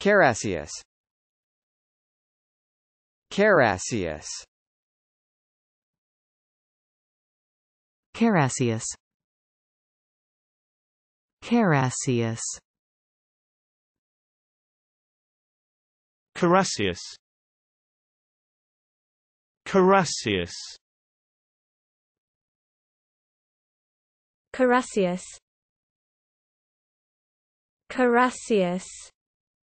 Carassius Carassius Carassius Carassius Carassius Carassius Carassius Carassius